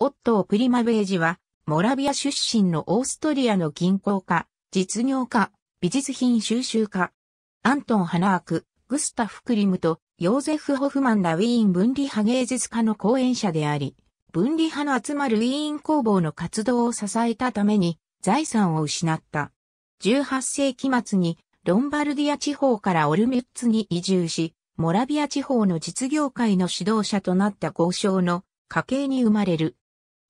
オットー・プリマベージは、モラビア出身のオーストリアの銀行家、実業家、美術品収集家、アントン・ハナーク、グスタフ・クリムと、ヨーゼフ・ホフマンらウィーン分離派芸術家の講演者であり、分離派の集まるウィーン工房の活動を支えたために、財産を失った。18世紀末に、ロンバルディア地方からオルミッツに移住し、モラビア地方の実業界の指導者となった豪商の家系に生まれる。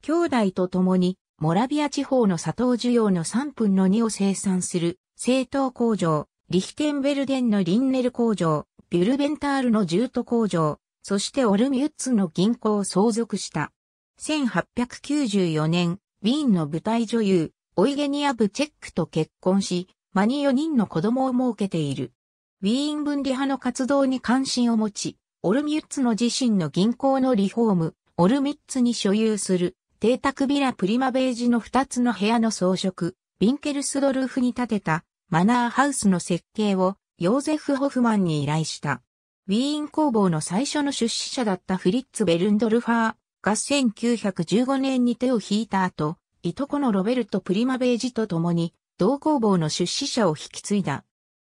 兄弟と共に、モラビア地方の砂糖需要の3分の2を生産する、製糖工場、リヒテンベルデンのリンネル工場、ビュルベンタールのジュート工場、そしてオルミュッツの銀行を相続した。1894年、ウィーンの舞台女優、オイゲニア・ブチェックと結婚し、間に4人の子供を設けている。ウィーン分離派の活動に関心を持ち、オルミュッツの自身の銀行のリフォーム、オルミッツに所有する邸宅ビラプリマベージの2つの部屋の装飾、ビンケルスドルフに建てたマナーハウスの設計をヨーゼフ・ホフマンに依頼した。ウィーン工房の最初の出資者だったフリッツ・ベルンドルファーが1915年に手を引いた後、いとこのロベルト・プリマベージと共に同工房の出資者を引き継いだ。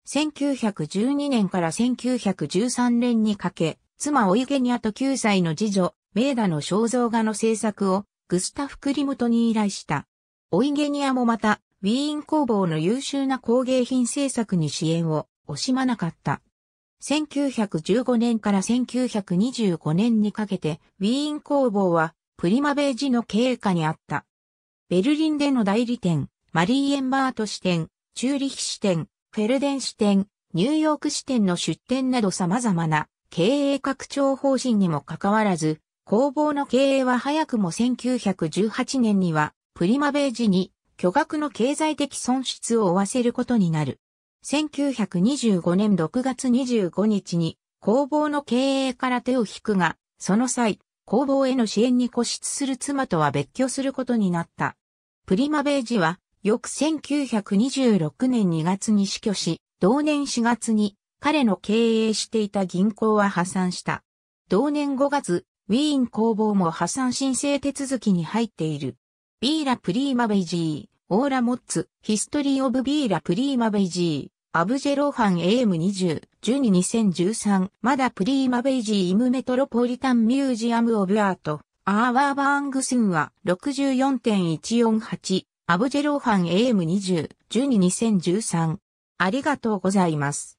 1912年から1913年にかけ、妻オイゲニアと9歳の次女、メーダの肖像画の制作をグスタフ・クリムトに依頼した。オイゲニアもまた、ウィーン工房の優秀な工芸品制作に支援を惜しまなかった。1915年から1925年にかけて、ウィーン工房は、プリマベージの経営下にあった。ベルリンでの代理店、マリーエンバート支店、チューリヒ支店、フェルデン支店、ニューヨーク支店の出店など様々な経営拡張方針にもかかわらず、工房の経営は早くも1918年には、プリマベージに巨額の経済的損失を負わせることになる。1925年6月25日に工房の経営から手を引くが、その際、工房への支援に固執する妻とは別居することになった。プリマベージは、翌1926年2月に死去し、同年4月に彼の経営していた銀行は破産した。同年5月、ウィーン工房も破産申請手続きに入っている。ビーラ・プリーマ・ベイジー、オーラ・モッツ、ヒストリー・オブ・ビーラ・プリーマ・ベイジー、アブジェローファン AM20、12-2013、まだプリーマ・ベイジー・イム・メトロポリタン・ミュージアム・オブ・アート、アーワーバーングスンは64.148、アブジェローファン AM20、12-2013。ありがとうございます。